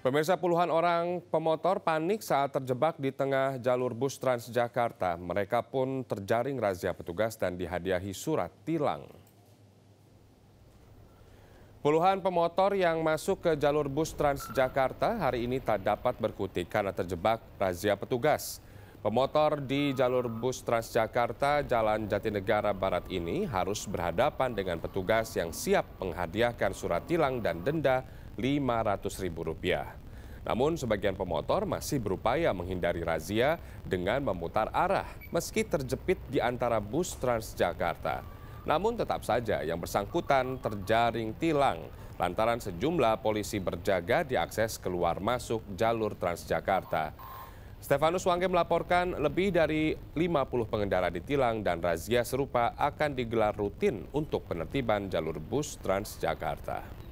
Pemirsa puluhan orang pemotor panik saat terjebak di tengah jalur bus Transjakarta. Mereka pun terjaring razia petugas dan dihadiahi surat tilang. Puluhan pemotor yang masuk ke jalur bus Transjakarta hari ini tak dapat berkutik karena terjebak razia petugas. Pemotor di jalur bus Transjakarta Jalan Jatinegara Barat ini harus berhadapan dengan petugas yang siap menghadiahkan surat tilang dan denda Rp500.000. Namun sebagian pemotor masih berupaya menghindari razia dengan memutar arah meski terjepit di antara bus Transjakarta. Namun tetap saja yang bersangkutan terjaring tilang lantaran sejumlah polisi berjaga di akses keluar masuk jalur Transjakarta. Stefanus Wangge melaporkan lebih dari 50 pengendara ditilang dan razia serupa akan digelar rutin untuk penertiban jalur bus Transjakarta.